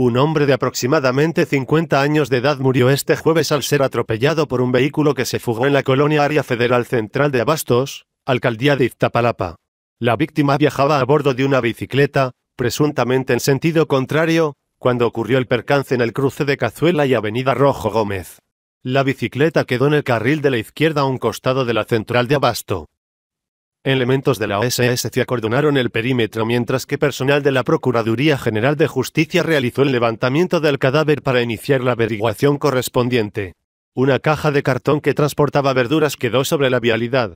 Un hombre de aproximadamente 50 años de edad murió este jueves al ser atropellado por un vehículo que se fugó en la colonia Área Federal Central de Abastos, alcaldía de Iztapalapa. La víctima viajaba a bordo de una bicicleta, presuntamente en sentido contrario, cuando ocurrió el percance en el cruce de Cazuela y Avenida Rojo Gómez. La bicicleta quedó en el carril de la izquierda a un costado de la central de Abasto. Elementos de la OSS se acordonaron el perímetro mientras que personal de la Procuraduría General de Justicia realizó el levantamiento del cadáver para iniciar la averiguación correspondiente. Una caja de cartón que transportaba verduras quedó sobre la vialidad.